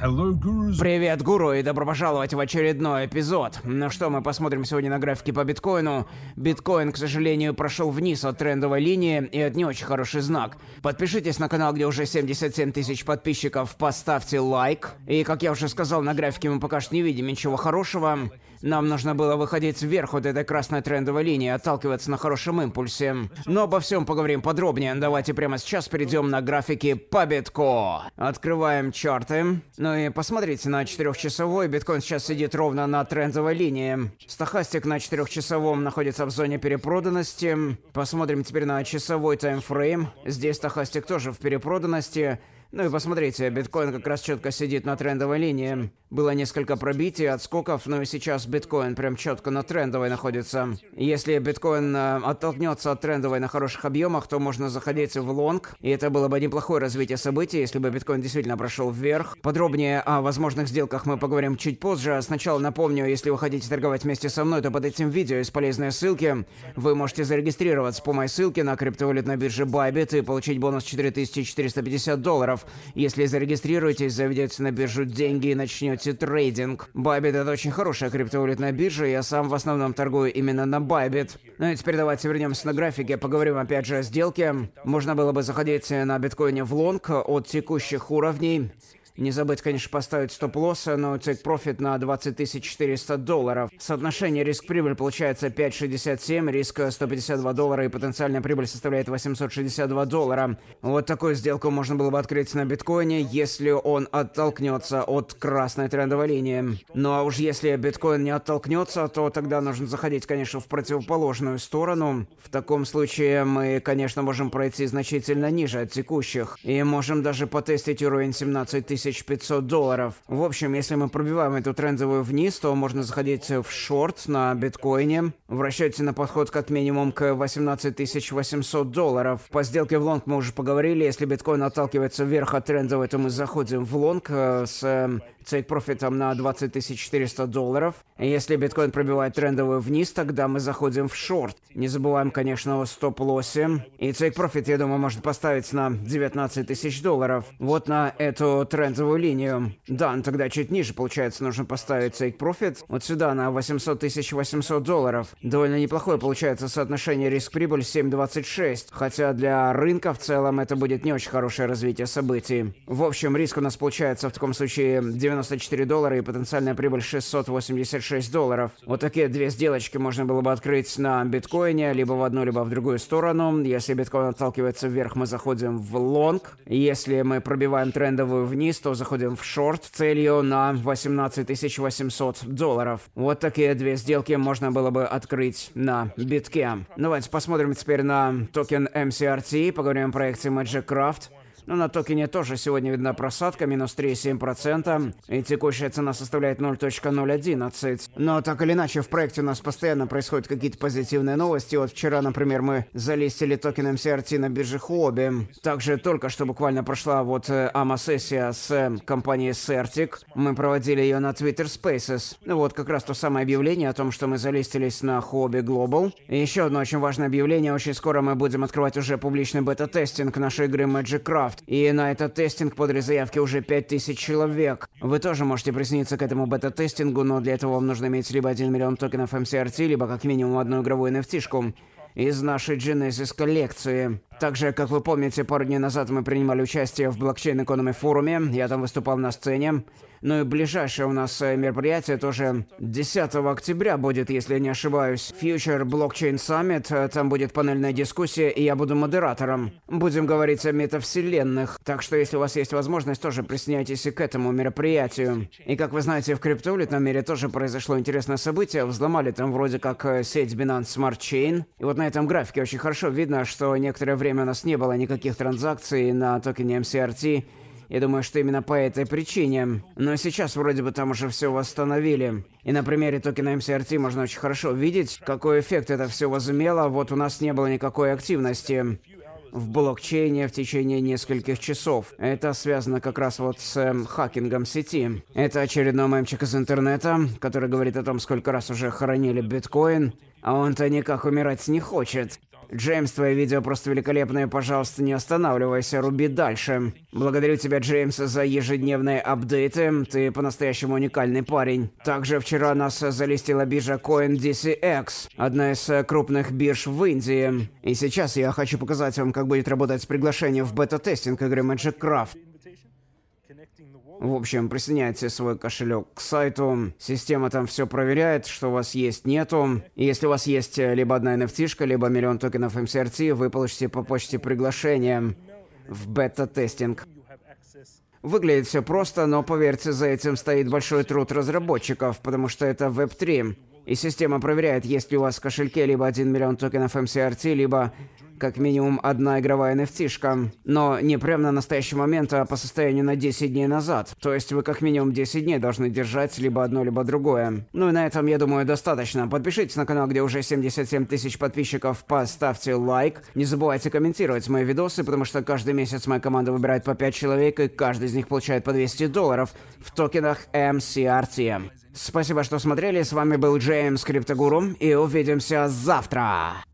Привет, гуру, и добро пожаловать в очередной эпизод. Ну что, мы посмотрим сегодня на графике по биткоину. Биткоин, к сожалению, прошел вниз от трендовой линии, и это не очень хороший знак. Подпишитесь на канал, где уже 77 тысяч подписчиков, поставьте лайк. И, как я уже сказал, на графике мы пока что не видим ничего хорошего. Нам нужно было выходить вверх от этой красной трендовой линии, отталкиваться на хорошем импульсе. Но обо всем поговорим подробнее. Давайте прямо сейчас перейдем на графики по битку. Открываем чарты. Ну и посмотрите, на четырехчасовой. биткоин сейчас сидит ровно на трендовой линии. Стохастик на четырехчасовом находится в зоне перепроданности. Посмотрим теперь на часовой таймфрейм. Здесь стохастик тоже в перепроданности. Ну и посмотрите, биткоин как раз четко сидит на трендовой линии. Было несколько пробитий, отскоков, но и сейчас биткоин прям четко на трендовой находится. Если биткоин э, оттолкнется от трендовой на хороших объемах, то можно заходить в лонг, и это было бы неплохое развитие событий, если бы биткоин действительно прошел вверх. Подробнее о возможных сделках мы поговорим чуть позже. А сначала напомню, если вы хотите торговать вместе со мной, то под этим видео есть полезные ссылки. Вы можете зарегистрироваться по моей ссылке на криптовалютной бирже Bybit и получить бонус 4450 долларов долларов. Если зарегистрируетесь, заведете на биржу деньги и начнете трейдинг. Bybit это очень хорошая криптовалютная биржа, я сам в основном торгую именно на Bybit. Ну и теперь давайте вернемся на графике, поговорим опять же о сделке. Можно было бы заходить на биткоине в лонг от текущих уровней. Не забыть, конечно, поставить стоп-лосса, но тейк-профит на 20 400 долларов. Соотношение риск-прибыль получается 5,67, риск 152 доллара и потенциальная прибыль составляет 862 доллара. Вот такую сделку можно было бы открыть на биткоине, если он оттолкнется от красной трендовой линии. Ну а уж если биткоин не оттолкнется, то тогда нужно заходить, конечно, в противоположную сторону. В таком случае мы, конечно, можем пройти значительно ниже от текущих. И можем даже потестить уровень 17 тысяч 3500 долларов. В общем, если мы пробиваем эту трендовую вниз, то можно заходить в шорт на биткоине в расчете на подход как минимум к 18 800 долларов. По сделке в лонг мы уже поговорили, если биткоин отталкивается вверх от трендовой, то мы заходим в лонг э, с take эм, профитом на 20 400 долларов. Если биткоин пробивает трендовую вниз, тогда мы заходим в шорт. Не забываем, конечно, о стоп-лоссе. И take профит, я думаю, можно поставить на 19 тысяч долларов. Вот на эту тренд цветовую линию. Да, ну тогда чуть ниже, получается, нужно поставить Take Profit. Вот сюда на 800 тысяч 800 долларов. Довольно неплохое получается соотношение риск-прибыль 7.26. Хотя для рынка в целом это будет не очень хорошее развитие событий. В общем, риск у нас получается в таком случае 94 доллара и потенциальная прибыль 686 долларов. Вот такие две сделочки можно было бы открыть на биткоине, либо в одну, либо в другую сторону. Если биткоин отталкивается вверх, мы заходим в лонг. Если мы пробиваем трендовую вниз, то заходим в шорт целью на 18 800 долларов. Вот такие две сделки можно было бы открыть на битке. Давайте посмотрим теперь на токен MCRT, поговорим о проекте Magic Craft на токене тоже сегодня видна просадка, минус 3,7%, и текущая цена составляет 0.011. Но так или иначе, в проекте у нас постоянно происходят какие-то позитивные новости. Вот вчера, например, мы залистили токен MCRT на бирже Huobi. Также только что буквально прошла вот э, АМА-сессия с э, компанией Certic. Мы проводили ее на Twitter Spaces. Ну вот как раз то самое объявление о том, что мы залистились на Huobi Global. И еще одно очень важное объявление. Очень скоро мы будем открывать уже публичный бета-тестинг нашей игры Magic Craft. И на этот тестинг подали заявки уже 5000 человек. Вы тоже можете присоединиться к этому бета-тестингу, но для этого вам нужно иметь либо 1 миллион токенов MCRT, либо как минимум одну игровую nft -шку из нашей Genesis коллекции. Также, как вы помните, пару дней назад мы принимали участие в блокчейн экономи форуме, я там выступал на сцене. Ну и ближайшее у нас э, мероприятие тоже 10 октября будет, если не ошибаюсь. Future Blockchain Summit, э, там будет панельная дискуссия, и я буду модератором. Будем говорить о метавселенных, так что если у вас есть возможность, тоже присоединяйтесь и к этому мероприятию. И как вы знаете, в криптовалютном мире тоже произошло интересное событие, взломали там вроде как э, сеть Binance Smart Chain. И вот на этом графике очень хорошо видно, что некоторое время время у нас не было никаких транзакций на токене MCRT, Я думаю, что именно по этой причине. Но сейчас вроде бы там уже все восстановили. И на примере токена MCRT можно очень хорошо видеть, какой эффект это все возымело. Вот у нас не было никакой активности в блокчейне в течение нескольких часов. Это связано как раз вот с э, хакингом сети. Это очередной мемчик из интернета, который говорит о том, сколько раз уже хоронили биткоин, а он-то никак умирать не хочет. Джеймс, твое видео просто великолепное. Пожалуйста, не останавливайся, руби дальше. Благодарю тебя, Джеймс, за ежедневные апдейты. Ты по-настоящему уникальный парень. Также вчера нас залистила биржа CoinDCX, одна из крупных бирж в Индии. И сейчас я хочу показать вам, как будет работать приглашение в бета-тестинг игры Magic Craft. В общем, присоединяйте свой кошелек к сайту. Система там все проверяет, что у вас есть, нету. И если у вас есть э, либо одна nft либо миллион токенов MCRT, эм вы получите по почте приглашение в бета-тестинг. Выглядит все просто, но поверьте, за этим стоит большой труд разработчиков, потому что это Web3. И система проверяет, есть ли у вас в кошельке либо 1 миллион токенов MCRT, эм либо как минимум одна игровая nft но не прямо на настоящий момент, а по состоянию на 10 дней назад. То есть вы как минимум 10 дней должны держать либо одно, либо другое. Ну и на этом, я думаю, достаточно. Подпишитесь на канал, где уже 77 тысяч подписчиков, поставьте лайк. Не забывайте комментировать мои видосы, потому что каждый месяц моя команда выбирает по 5 человек, и каждый из них получает по 200 долларов в токенах MCRTM. Спасибо, что смотрели. С вами был Джеймс Криптогуру, и увидимся завтра.